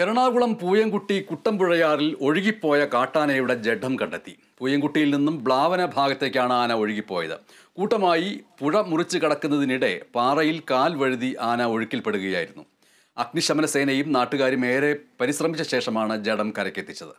എറണാകുളം പൂയംകുട്ടി കുട്ടമ്പുഴയാറിൽ ഒഴുകിപ്പോയ കാട്ടാനയുടെ ജഡം കണ്ടെത്തി പൂയംകുട്ടിയിൽ നിന്നും ബ്ലാവന ഭാഗത്തേക്കാണ് ആന ഒഴുകിപ്പോയത് കൂട്ടമായി പുഴ മുറിച്ച് കടക്കുന്നതിനിടെ പാറയിൽ കാൽ വഴുതി ആന ഒഴുക്കിൽപ്പെടുകയായിരുന്നു അഗ്നിശമന സേനയും നാട്ടുകാരും ഏറെ പരിശ്രമിച്ച ശേഷമാണ് ജഡം കരക്കെത്തിച്ചത്